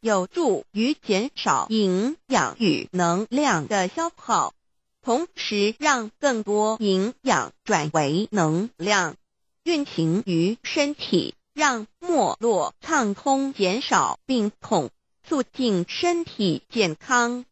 有助于减少营养与能量的消耗，同时让更多营养转为能量运行于身体，让脉落畅通，减少病痛，促进身体健康。